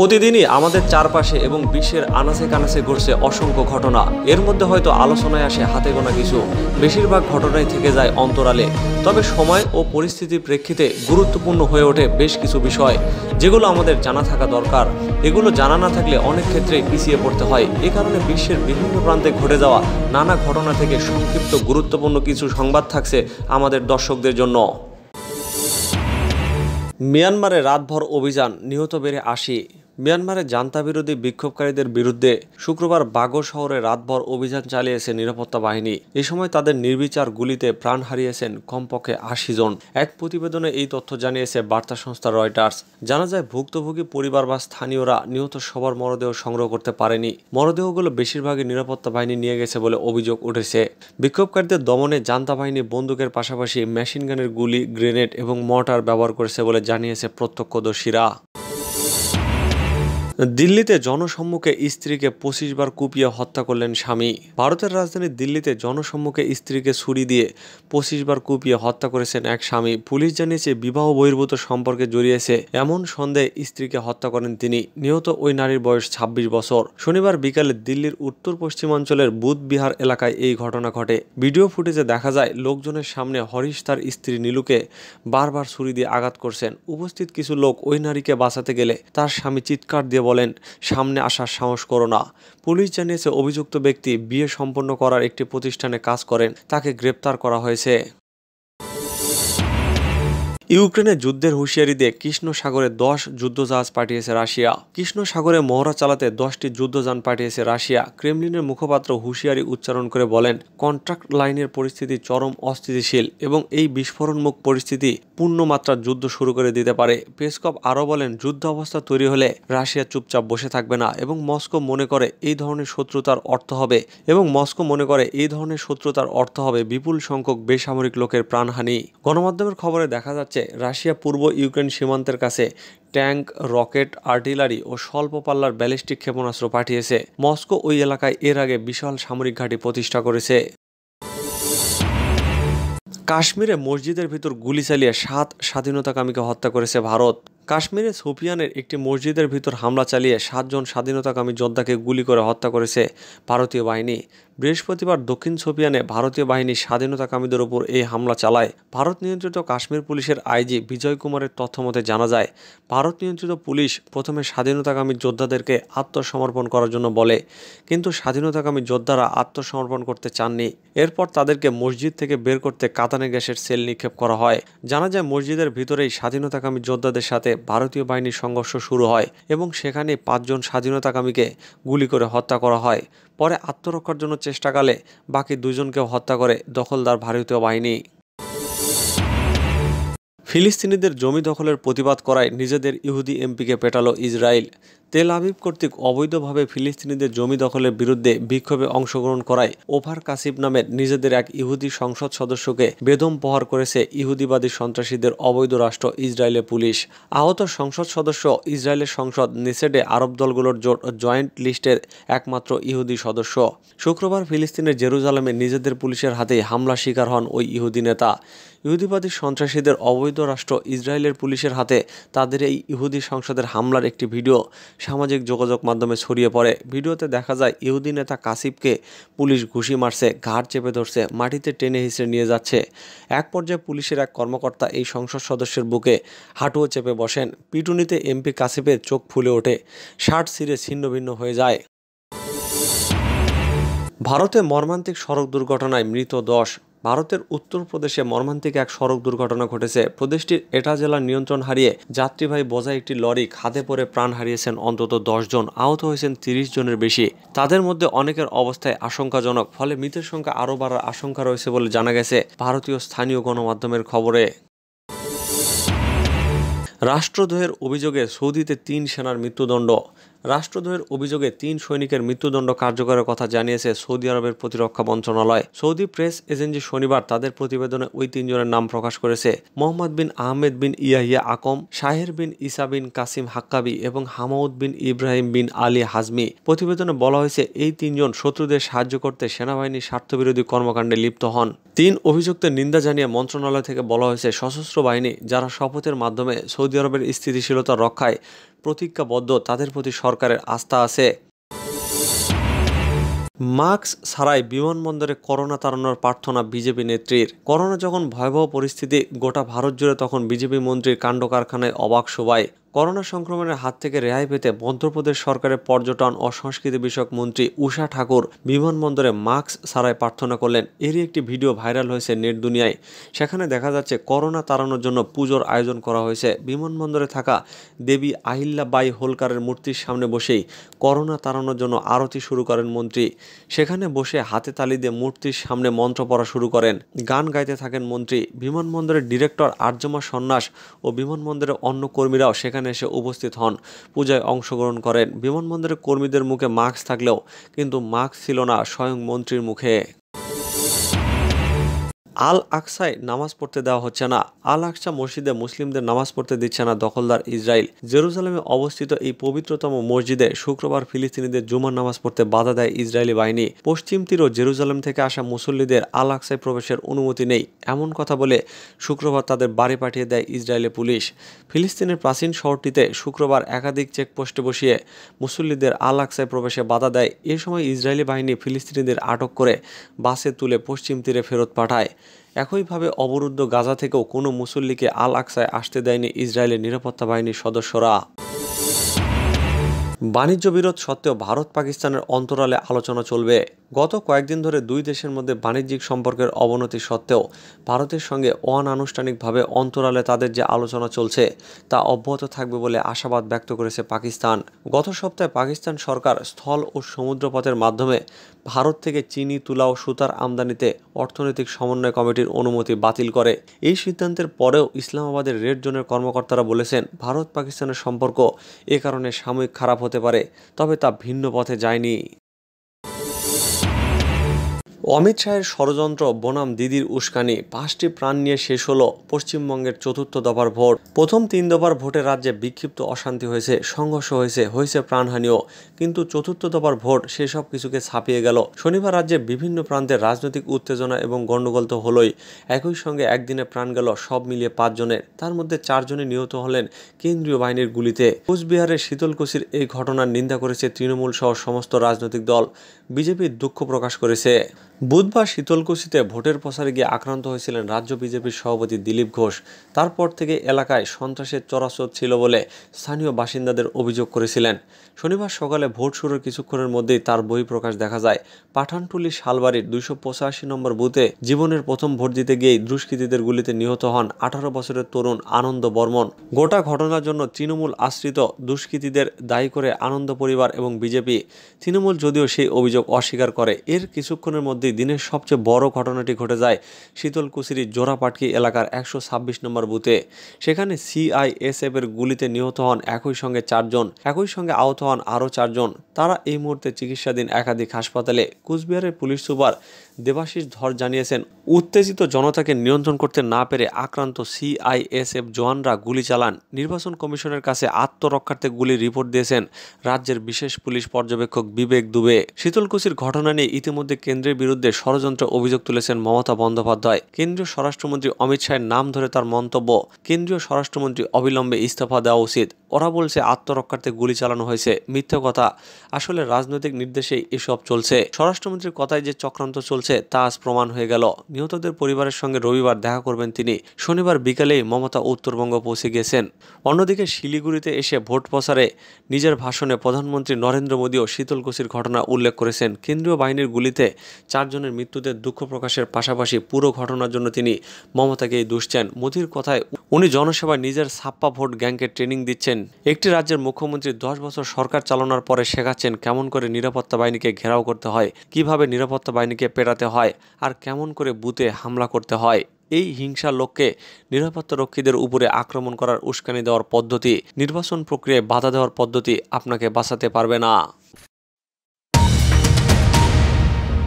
প্রতিদিনই আমাদের চারপাশে এবং বিশ্বের আনাচে কানাচে ঘটছে অসংখ্য ঘটনা এর মধ্যে হয়তো আলোচনায় আসে হাতে গোনা কিছু বেশিরভাগ ঘটনাই থেকে যায় অন্তরালে তবে সময় ও পরিস্থিতির প্রেক্ষিতে গুরুত্বপূর্ণ হয়ে ওঠে বেশ কিছু বিষয় যেগুলো আমাদের জানা থাকা দরকার এগুলো জানা না থাকলে অনেক ক্ষেত্রে পিছিয়ে পড়তে হয় এ কারণে বিশ্বের বিভিন্ন প্রান্তে ঘটে যাওয়া নানা ঘটনা থেকে সংক্ষিপ্ত গুরুত্বপূর্ণ কিছু সংবাদ থাকছে আমাদের দর্শকদের জন্য মিয়ানমারে রাতভর অভিযান নিহত বেড়ে আসি মিয়ানমারে জান্তা বিরোধী বিক্ষোভকারীদের বিরুদ্ধে শুক্রবার বাগো শহরে রাতভর অভিযান চালিয়েছে নিরাপত্তা বাহিনী এ সময় তাদের নির্বিচার গুলিতে প্রাণ হারিয়েছেন কমপক্ষে আশি জন এক প্রতিবেদনে এই তথ্য জানিয়েছে বার্তা সংস্থা রয়টার্স জানা যায় ভুক্তভোগী পরিবার বা স্থানীয়রা নিহত সবার মরদেহ সংগ্রহ করতে পারেনি মরদেহগুলো বেশিরভাগই নিরাপত্তা বাহিনী নিয়ে গেছে বলে অভিযোগ উঠেছে বিক্ষোভকারীদের দমনে জান্তা বাহিনী বন্দুকের পাশাপাশি মেশিনগানের গুলি গ্রেনেড এবং মর্টার ব্যবহার করেছে বলে জানিয়েছে প্রত্যক্ষদর্শীরা দিল্লিতে জনসম্মুখে স্ত্রীকে পঁচিশ বার কুপিয়ে হত্যা করলেন স্বামী ভারতের রাজধানী দিল্লিতে জনসম্মুখে স্ত্রীকে ছুরি দিয়ে পঁচিশ বার কুপিয়ে হত্যা করেছেন এক স্বামী পুলিশ জানিয়েছে বিবাহ বহির্ভূত সম্পর্কে জড়িয়েছে এমন সন্দেহে স্ত্রীকে হত্যা করেন তিনি নিহত ওই নারীর বয়স ২৬ বছর শনিবার বিকালে দিল্লির উত্তর পশ্চিমাঞ্চলের বুধবিহার এলাকায় এই ঘটনা ঘটে ভিডিও ফুটেজে দেখা যায় লোকজনের সামনে হরিশ তার স্ত্রী নীলুকে বারবার ছুরি দিয়ে আঘাত করছেন উপস্থিত কিছু লোক ওই নারীকে বাঁচাতে গেলে তার স্বামী চিৎকার দিয়ে বলেন সামনে আসার সাহস করো না পুলিশ জানিয়েছে অভিযুক্ত ব্যক্তি বিয়ে সম্পন্ন করার একটি প্রতিষ্ঠানে কাজ করেন তাকে গ্রেপ্তার করা হয়েছে ইউক্রেনে যুদ্ধের হুঁশিয়ারি দিয়ে কৃষ্ণ সাগরে দশ যুদ্ধজাহাজ পাঠিয়েছে রাশিয়া কৃষ্ণ সাগরে মহড়া চালাতে দশটি যুদ্ধযান পাঠিয়েছে রাশিয়া ক্রেমলিনের মুখপাত্র হুঁশিয়ারি উচ্চারণ করে বলেন কন্ট্রাক্ট লাইনের পরিস্থিতি চরম অস্থিতিশীল এবং এই বিস্ফোরণমুখ পরিস্থিতি পূর্ণমাত্রার যুদ্ধ শুরু করে দিতে পারে পেসকপ আরও বলেন যুদ্ধ অবস্থা তৈরি হলে রাশিয়া চুপচাপ বসে থাকবে না এবং মস্কো মনে করে এই ধরনের শত্রুতার অর্থ হবে এবং মস্কো মনে করে এই ধরনের শত্রুতার অর্থ হবে বিপুল সংখ্যক বেসামরিক লোকের প্রাণহানি গণমাধ্যমের খবরে দেখা যাচ্ছে হচ্ছে রাশিয়া পূর্ব ইউক্রেন সীমান্তের কাছে ট্যাঙ্ক রকেট আর্টিলারি ও স্বল্প পাল্লার ব্যালিস্টিক ক্ষেপণাস্ত্র পাঠিয়েছে মস্কো ওই এলাকায় এর আগে বিশাল সামরিক ঘাঁটি প্রতিষ্ঠা করেছে কাশ্মীরে মসজিদের ভিতর গুলি চালিয়ে সাত স্বাধীনতাকামীকে হত্যা করেছে ভারত কাশ্মীরে সোফিয়ানের একটি মসজিদের ভিতর হামলা চালিয়ে সাতজন স্বাধীনতাকামী যোদ্ধাকে গুলি করে হত্যা করেছে ভারতীয় বাহিনী বৃহস্পতিবার দক্ষিণ সোপিয়ানে ভারতীয় বাহিনী স্বাধীনতাকামীদের ওপর এই হামলা চালায় ভারত নিয়ন্ত্রিত কাশ্মীর পুলিশের আইজি বিজয় কুমারের তথ্যমতে জানা যায় ভারত নিয়ন্ত্রিত পুলিশ প্রথমে স্বাধীনতাকামী যোদ্ধাদেরকে আত্মসমর্পণ করার জন্য বলে কিন্তু স্বাধীনতাকামী যোদ্ধারা আত্মসমর্পণ করতে চাননি এরপর তাদেরকে মসজিদ থেকে বের করতে কাতানে গ্যাসের সেল নিক্ষেপ করা হয় জানা যায় মসজিদের ভিতরেই স্বাধীনতাকামী যোদ্ধাদের সাথে ভারতীয় বাহিনীর সংঘর্ষ শুরু হয় এবং সেখানে পাঁচজন স্বাধীনতাকামীকে গুলি করে হত্যা করা হয় পরে আত্মরক্ষার জন্য চেষ্টাকালে বাকি দুজনকেও হত্যা করে দখলদার ভারতীয় বাহিনী ফিলিস্তিনিদের জমি দখলের প্রতিবাদ করায় নিজেদের ইহুদি এমপিকে পেটালো ইসরায়েল তেল আবিব কর্তৃক অবৈধভাবে ফিলিস্তিনিদের জমি দখলের বিরুদ্ধে বিক্ষোভে অংশগ্রহণ করায় ওভার কাসিব নামের নিজেদের এক ইহুদি সংসদ সদস্যকে বেদম প্রহার করেছে ইহুদিবাদী সন্ত্রাসীদের অবৈধ রাষ্ট্র ইসরায়েলের পুলিশ আহত সংসদ সদস্য ইসরায়েলের সংসদ নিসেডে আরব দলগুলোর জোট জয়েন্ট লিস্টের একমাত্র ইহুদি সদস্য শুক্রবার ফিলিস্তিনের জেরুজালেমে নিজেদের পুলিশের হাতে হামলা শিকার হন ওই ইহুদি নেতা ইহুদিবাদী সন্ত্রাসীদের অবৈধ রাষ্ট্র ইসরায়েলের পুলিশের হাতে তাদের এই ইহুদি সংসদের হামলার একটি ভিডিও সামাজিক যোগাযোগ মাধ্যমে ছড়িয়ে পড়ে ভিডিওতে দেখা যায় ইহুদি নেতা কাসিবকে পুলিশ ঘুষি মারছে ঘাড় চেপে ধরছে মাটিতে টেনে হিসড়ে নিয়ে যাচ্ছে এক পর্যায়ে পুলিশের এক কর্মকর্তা এই সংসদ সদস্যের বুকে হাঁটুও চেপে বসেন পিটুনিতে এমপি কাসিপের চোখ ফুলে ওঠে শার্ট ছিঁড়ে ছিন্নভিন্ন হয়ে যায় ভারতে মর্মান্তিক সড়ক দুর্ঘটনায় মৃত দশ ভারতের উত্তরপ্রদেশে মর্মান্তিক এক সড়ক দুর্ঘটনা ঘটেছে প্রদেশটির এটা জেলার নিয়ন্ত্রণ হারিয়ে যাত্রীবাহী বোঝায় একটি লরি খাদে পড়ে প্রাণ হারিয়েছেন অন্তত জন আহত হয়েছেন তিরিশ জনের বেশি তাদের মধ্যে অনেকের অবস্থায় আশঙ্কাজনক ফলে মৃতের সংখ্যা আরও বাড়ার আশঙ্কা রয়েছে বলে জানা গেছে ভারতীয় স্থানীয় গণমাধ্যমের খবরে রাষ্ট্রদ্রোহের অভিযোগে সৌদিতে তিন সেনার মৃত্যুদণ্ড রাষ্ট্রদ্রোহের অভিযোগে তিন সৈনিকের মৃত্যুদণ্ড কার্যকরের কথা জানিয়েছে সৌদি আরবের প্রতিরক্ষা মন্ত্রণালয় সৌদি প্রেস এজেন্সি শনিবার তাদের প্রতিবেদনে ওই তিনজনের নাম প্রকাশ করেছে মোহাম্মদ বিন আহমেদ বিন ইয়াহিয়া আকম শাহের বিন ইসা বিন কাসিম হাক্কাবি এবং হামাউদ বিন ইব্রাহিম বিন আলী হাজমি প্রতিবেদনে বলা হয়েছে এই তিনজন শত্রুদের সাহায্য করতে সেনাবাহিনীর স্বার্থবিরোধী কর্মকাণ্ডে লিপ্ত হন তিন অভিযুক্তের নিন্দা জানিয়ে মন্ত্রণালয় থেকে বলা হয়েছে সশস্ত্র বাহিনী যারা শপথের মাধ্যমে সৌদি আরবের স্থিতিশীলতা রক্ষায় প্রতিজ্ঞাবদ্ধ তাদের প্রতি সরকারের আস্থা আছে মাস্ক ছাড়াই বিমানবন্দরে করোনা তাড়ানোর প্রার্থনা বিজেপি নেত্রীর করোনা যখন ভয়াবহ পরিস্থিতি গোটা ভারত জুড়ে তখন বিজেপি মন্ত্রীর কাণ্ড কারখানায় অবাক সবাই করোনা সংক্রমণের হাত থেকে রেহাই পেতে মধ্যপ্রদেশ সরকারের পর্যটন ও সংস্কৃতি বিষয়ক মন্ত্রী উষা ঠাকুর বিমানবন্দরে মাস্ক ছাড়াই প্রার্থনা করলেন এরই একটি ভিডিও ভাইরাল হয়েছে নেট দুনিয়ায় সেখানে দেখা যাচ্ছে করোনা তাড়ানোর জন্য পুজোর আয়োজন করা হয়েছে বিমানবন্দরে থাকা দেবী আহিল্লাবাই হোলকারের মূর্তির সামনে বসেই করোনা তাড়ানোর জন্য আরতি শুরু করেন মন্ত্রী সেখানে বসে হাতে তালি দিয়ে মূর্তির সামনে মন্ত্র পড়া শুরু করেন গান গাইতে থাকেন মন্ত্রী বিমানবন্দরের ডিরেক্টর আর্যমা সন্ন্যাস ও বিমানবন্দরের অন্য কর্মীরাও সেখানে সেখানে এসে উপস্থিত হন পূজায় অংশগ্রহণ করেন বিমানবন্দরের কর্মীদের মুখে মাস্ক থাকলেও কিন্তু মাস্ক ছিল না স্বয়ং মন্ত্রীর মুখে আল আকসায় নামাজ পড়তে দেওয়া হচ্ছে না আল আকসা মসজিদে মুসলিমদের নামাজ পড়তে দিচ্ছে না দখলদার ইসরায়েল জেরুজালেমে অবস্থিত এই পবিত্রতম মসজিদে শুক্রবার ফিলিস্তিনিদের জুমার নামাজ পড়তে বাধা দেয় ইসরায়েলি বাহিনী পশ্চিম তীর জেরুজালেম থেকে আসা মুসল্লিদের আল আকসায় প্রবেশের অনুমতি নেই এমন কথা বলে শুক্রবার তাদের বাড়ি পাঠিয়ে দেয় ইসরায়েলি পুলিশ ফিলিস্তিনের প্রাচীন শহরটিতে শুক্রবার একাধিক চেকপোস্টে বসিয়ে মুসল্লিদের আল আকসায় প্রবেশে বাধা দেয় এ সময় ইসরায়েলি বাহিনী ফিলিস্তিনিদের আটক করে বাসে তুলে পশ্চিম তীরে ফেরত পাঠায় একইভাবে অবরুদ্ধ গাজা থেকেও কোনো মুসল্লিকে আল আকসায় আসতে দেয়নি ইসরায়েলের নিরাপত্তা বাহিনীর সদস্যরা বাণিজ্য বিরোধ সত্ত্বেও ভারত পাকিস্তানের অন্তরালে আলোচনা চলবে গত কয়েকদিন ধরে দুই দেশের মধ্যে বাণিজ্যিক সম্পর্কের অবনতি সত্ত্বেও ভারতের সঙ্গে অনানুষ্ঠানিকভাবে অন্তরালে তাদের যে আলোচনা চলছে তা অব্যাহত থাকবে বলে আশাবাদ ব্যক্ত করেছে পাকিস্তান গত সপ্তাহে পাকিস্তান সরকার স্থল ও সমুদ্রপথের মাধ্যমে ভারত থেকে চিনি তুলা ও সুতার আমদানিতে অর্থনৈতিক সমন্বয় কমিটির অনুমতি বাতিল করে এই সিদ্ধান্তের পরেও ইসলামাবাদের রেড জোনের কর্মকর্তারা বলেছেন ভারত পাকিস্তানের সম্পর্ক এ কারণে সাময়িক খারাপ হতে পারে তবে তা ভিন্ন পথে যায়নি অমিত শাহের ষড়যন্ত্র বনাম দিদির উস্কানি পাঁচটি প্রাণ নিয়ে শেষ হলো পশ্চিমবঙ্গের চতুর্থ দফার ভোট প্রথম তিন দফার ভোটে রাজ্যে বিক্ষিপ্ত অশান্তি হয়েছে সংঘর্ষ হয়েছে হয়েছে প্রাণহানিও কিন্তু চতুর্থ দফার ভোট সেসব কিছুকে ছাপিয়ে গেল শনিবার রাজ্যে বিভিন্ন প্রান্তে রাজনৈতিক উত্তেজনা এবং গণ্ডগোল তো হলোই একই সঙ্গে একদিনে প্রাণ গেল সব মিলিয়ে পাঁচজনের তার মধ্যে চারজনে নিহত হলেন কেন্দ্রীয় বাহিনীর গুলিতে কোচবিহারের শীতলকুশির এই ঘটনার নিন্দা করেছে তৃণমূল সহ সমস্ত রাজনৈতিক দল বিজেপি দুঃখ প্রকাশ করেছে বুধবার শীতলকুশিতে ভোটের প্রচারে গিয়ে আক্রান্ত হয়েছিলেন রাজ্য বিজেপির সভাপতি দিলীপ ঘোষ তারপর থেকে এলাকায় সন্ত্রাসের চরাচর ছিল বলে স্থানীয় বাসিন্দাদের অভিযোগ করেছিলেন শনিবার সকালে ভোট শুরুর কিছুক্ষণের মধ্যেই তার বই প্রকাশ দেখা যায় পাঠানটুলি শালবাড়ির দুইশো পঁচাশি নম্বর বুথে জীবনের প্রথম ভোট দিতে গিয়েই দুষ্কৃতীদের গুলিতে নিহত হন আঠারো বছরের তরুণ আনন্দ বর্মন গোটা ঘটনার জন্য তৃণমূল আশ্রিত দুষ্কৃতীদের দায়ী করে আনন্দ পরিবার এবং বিজেপি তৃণমূল যদিও সেই অভিযোগ অস্বীকার করে এর কিছুক্ষণের মধ্যেই দিনের সবচেয়ে বড় ঘটনাটি ঘটে যায় শীতলকুচিরি জোড়াপাটকি এলাকার একশো ছাব্বিশ নম্বর বুথে সেখানে সিআইএসএফ এর গুলিতে নিহত হন একই সঙ্গে চারজন একই সঙ্গে আহত হন আরও চারজন তারা এই মুহূর্তে চিকিৎসাধীন একাধিক হাসপাতালে কুচবিহারের পুলিশ সুপার দেবাশিস ধর জানিয়েছেন উত্তেজিত জনতাকে নিয়ন্ত্রণ করতে না পেরে আক্রান্ত সিআইএসএফ জওয়ানরা গুলি চালান নির্বাচন কমিশনের কাছে আত্মরক্ষার্থে গুলি রিপোর্ট দিয়েছেন রাজ্যের বিশেষ পুলিশ পর্যবেক্ষক বিবেক দুবে শীতলকুচির ঘটনা নিয়ে ইতিমধ্যে কেন্দ্রের বিরুদ্ধে ষড়যন্ত্র অভিযোগ তুলেছেন মমতা বন্দ্যোপাধ্যায় কেন্দ্রীয় স্বরাষ্ট্রমন্ত্রী অমিত শাহের নাম ধরে তার মন্তব্য কেন্দ্রীয় স্বরাষ্ট্রমন্ত্রী অবিলম্বে ইস্তফা দেওয়া উচিত ওরা বলছে আত্মরক্ষার্থে গুলি চালানো হয়েছে মিথ্যা কথা আসলে রাজনৈতিক নির্দেশে এসব চলছে স্বরাষ্ট্রমন্ত্রীর কথায় যে চক্রান্ত চলছে হচ্ছে তা আজ প্রমাণ হয়ে গেল নিহতদের পরিবারের সঙ্গে রবিবার দেখা করবেন তিনি শনিবার বিকালেই মমতা উত্তরবঙ্গ পৌঁছে গিয়েছেন অন্যদিকে শিলিগুড়িতে এসে ভোট প্রচারে নিজের ভাষণে প্রধানমন্ত্রী নরেন্দ্র মোদীও শীতলকুচির ঘটনা উল্লেখ করেছেন কেন্দ্রীয় বাহিনীর গুলিতে চারজনের মৃত্যুতে দুঃখ প্রকাশের পাশাপাশি পুরো ঘটনার জন্য তিনি মমতাকেই দুষছেন মোদীর কথায় উনি জনসেবায় নিজের সাপ্পা ভোট গ্যাংকে ট্রেনিং দিচ্ছেন একটি রাজ্যের মুখ্যমন্ত্রী দশ বছর সরকার চালানোর পরে শেখাচ্ছেন কেমন করে নিরাপত্তা বাহিনীকে ঘেরাও করতে হয় কিভাবে নিরাপত্তা বাহিনীকে পেটা ঠেকাতে হয় আর কেমন করে বুথে হামলা করতে হয় এই হিংসা লক্ষ্যে নিরাপত্তা রক্ষীদের উপরে আক্রমণ করার উস্কানি দেওয়ার পদ্ধতি নির্বাচন প্রক্রিয়ায় বাধা দেওয়ার পদ্ধতি আপনাকে বাঁচাতে পারবে না